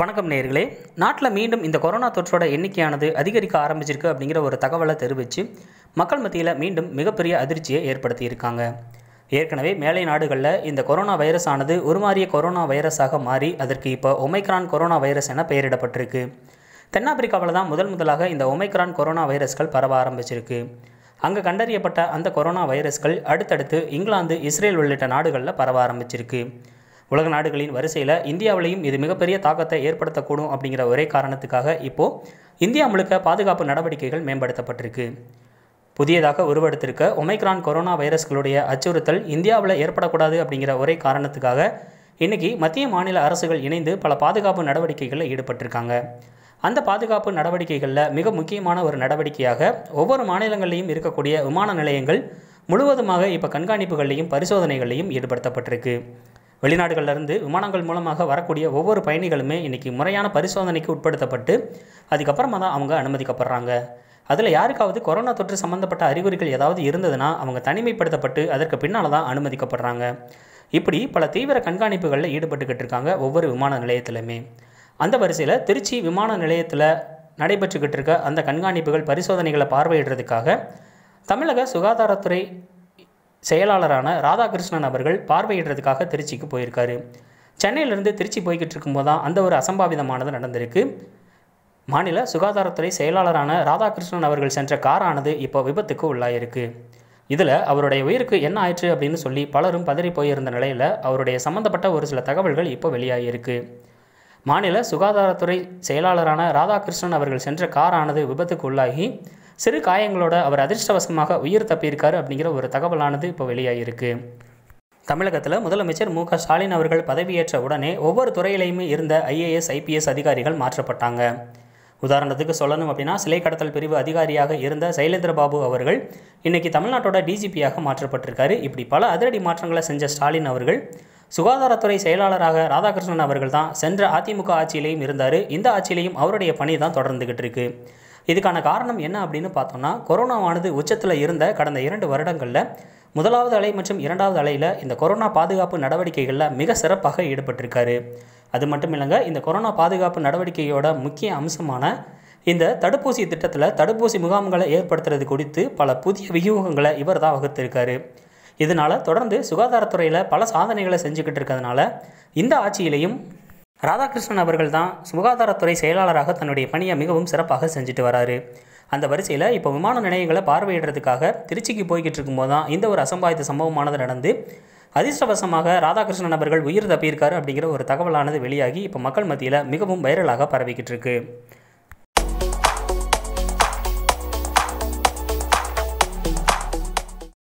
வணக்கம் நேர்களே நாட்டில் மீண்டும் இந்த கொரோனா தொற்றோட எண்ணிக்கையானது அதிகரிக்க ஆரம்பிச்சிருக்கு அப்படிங்கிற ஒரு தகவலை தெரிவித்து மக்கள் மத்தியில் மீண்டும் மிகப்பெரிய அதிர்ச்சியை ஏற்படுத்தியிருக்காங்க ஏற்கனவே மேலை நாடுகளில் இந்த கொரோனா வைரஸ் ஆனது உருமாறிய கொரோனா வைரஸாக மாறி அதற்கு இப்போ ஒமைக்ரான் கொரோனா வைரஸ் என பெயரிடப்பட்டிருக்கு தென்னாப்பிரிக்காவில் தான் முதல் முதலாக இந்த ஒமைக்ரான் கொரோனா வைரஸ்கள் பரவ ஆரம்பிச்சிருக்கு அங்கு கண்டறியப்பட்ட அந்த கொரோனா வைரஸ்கள் அடுத்தடுத்து இங்கிலாந்து இஸ்ரேல் உள்ளிட்ட நாடுகளில் பரவ ஆரம்பிச்சிருக்கு உலக நாடுகளின் வரிசையில் இந்தியாவிலையும் இது மிகப்பெரிய தாக்கத்தை ஏற்படுத்தக்கூடும் அப்படிங்கிற ஒரே காரணத்துக்காக இப்போது இந்தியா முழுக்க பாதுகாப்பு நடவடிக்கைகள் மேம்படுத்தப்பட்டிருக்கு புதியதாக உருவெடுத்திருக்க ஒமைக்ரான் கொரோனா வைரஸ்களுடைய அச்சுறுத்தல் இந்தியாவில் ஏற்படக்கூடாது அப்படிங்கிற ஒரே காரணத்துக்காக இன்றைக்கி மத்திய மாநில அரசுகள் இணைந்து பல பாதுகாப்பு நடவடிக்கைகளில் ஈடுபட்டிருக்காங்க அந்த பாதுகாப்பு நடவடிக்கைகளில் மிக முக்கியமான ஒரு நடவடிக்கையாக ஒவ்வொரு மாநிலங்களிலையும் இருக்கக்கூடிய விமான நிலையங்கள் முழுவதுமாக இப்போ கண்காணிப்புகள்லையும் பரிசோதனைகள்லையும் ஈடுபடுத்தப்பட்டிருக்கு வெளிநாடுகளிலிருந்து விமானங்கள் மூலமாக வரக்கூடிய ஒவ்வொரு பயணிகளுமே இன்றைக்கி முறையான பரிசோதனைக்கு உட்படுத்தப்பட்டு அதுக்கப்புறமா தான் அவங்க அனுமதிக்கப்படுறாங்க அதில் யாருக்காவது கொரோனா தொற்று சம்மந்தப்பட்ட அறிகுறிகள் ஏதாவது இருந்ததுன்னா அவங்க தனிமைப்படுத்தப்பட்டு அதற்கு பின்னால் தான் அனுமதிக்கப்படுறாங்க இப்படி பல தீவிர கண்காணிப்புகளில் ஈடுபட்டுக்கிட்டு இருக்காங்க ஒவ்வொரு விமான நிலையத்திலுமே அந்த வரிசையில் திருச்சி விமான நிலையத்தில் நடைபெற்றுக்கிட்டு இருக்க அந்த கண்காணிப்புகள் பரிசோதனைகளை பார்வையிடுறதுக்காக தமிழக சுகாதாரத்துறை செயலாளரான ராதாகிருஷ்ணன் அவர்கள் பார்வையிடுறதுக்காக திருச்சிக்கு போயிருக்காரு சென்னையிலிருந்து திருச்சி போய்கிட்டு இருக்கும்போது தான் அந்த ஒரு அசம்பாவிதமானது நடந்திருக்கு மாநில சுகாதாரத்துறை செயலாளரான ராதாகிருஷ்ணன் அவர்கள் சென்ற காரானது இப்போ விபத்துக்கு உள்ளாயிருக்கு இதில் அவருடைய உயிருக்கு என்ன ஆயிற்று அப்படின்னு சொல்லி பலரும் பதறி போயிருந்த நிலையில் அவருடைய சம்பந்தப்பட்ட ஒரு சில தகவல்கள் இப்போ வெளியாகியிருக்கு மாநில சுகாதாரத்துறை செயலாளரான ராதாகிருஷ்ணன் அவர்கள் சென்ற காரானது விபத்துக்கு உள்ளாகி சிறு காயங்களோட அவர் அதிர்ஷ்டவசமாக உயிர் தப்பியிருக்காரு அப்படிங்கிற ஒரு தகவலானது இப்போ வெளியாகிருக்கு தமிழகத்தில் முதலமைச்சர் மு க ஸ்டாலின் அவர்கள் பதவியேற்ற உடனே ஒவ்வொரு துறையிலையுமே இருந்த ஐஏஎஸ் ஐபிஎஸ் அதிகாரிகள் மாற்றப்பட்டாங்க உதாரணத்துக்கு சொல்லணும் அப்படின்னா சிலை கடத்தல் பிரிவு அதிகாரியாக இருந்த சைலேந்திரபாபு அவர்கள் இன்றைக்கி தமிழ்நாட்டோட டிஜிபியாக மாற்றப்பட்டிருக்காரு இப்படி பல அதிரடி மாற்றங்களை செஞ்ச ஸ்டாலின் அவர்கள் சுகாதாரத்துறை செயலாளராக ராதாகிருஷ்ணன் அவர்கள் தான் சென்ற அதிமுக ஆட்சியிலையும் இருந்தார் இந்த ஆட்சியிலையும் அவருடைய பணி தான் தொடர்ந்துகிட்டு இருக்குது இதுக்கான காரணம் என்ன அப்படின்னு பார்த்தோம்னா கொரோனாவானது உச்சத்தில் இருந்த கடந்த இரண்டு வருடங்களில் முதலாவது அலை மற்றும் இரண்டாவது அலையில் இந்த கொரோனா பாதுகாப்பு நடவடிக்கைகளில் மிக சிறப்பாக ஈடுபட்டிருக்காரு அது மட்டும் இல்லைங்க இந்த கொரோனா பாதுகாப்பு நடவடிக்கையோட முக்கிய அம்சமான இந்த தடுப்பூசி திட்டத்தில் தடுப்பூசி முகாம்களை ஏற்படுத்துறது குறித்து பல புதிய வியூகங்களை இவர் தான் வகுத்திருக்காரு இதனால் தொடர்ந்து சுகாதாரத்துறையில் பல சாதனைகளை செஞ்சுக்கிட்டு இருக்கிறதுனால இந்த ஆட்சியிலையும் ராதாகிருஷ்ணன் அவர்கள் தான் சுகாதாரத்துறை செயலாளராக தன்னுடைய பணியை மிகவும் சிறப்பாக செஞ்சுட்டு வராரு அந்த வரிசையில் இப்போ விமான நிலையங்களை பார்வையிடுறதுக்காக திருச்சிக்கு போய்கிட்டு இருக்கும்போது தான் இந்த ஒரு அசம்பாயத்த சம்பவமானது நடந்து அதிர்ஷ்டவசமாக ராதாகிருஷ்ணன் அவர்கள் உயிர் தப்பியிருக்காரு அப்படிங்கிற ஒரு தகவலானது வெளியாகி இப்போ மக்கள் மத்தியில் மிகவும் வைரலாக பரவிக்கிட்டு இருக்குது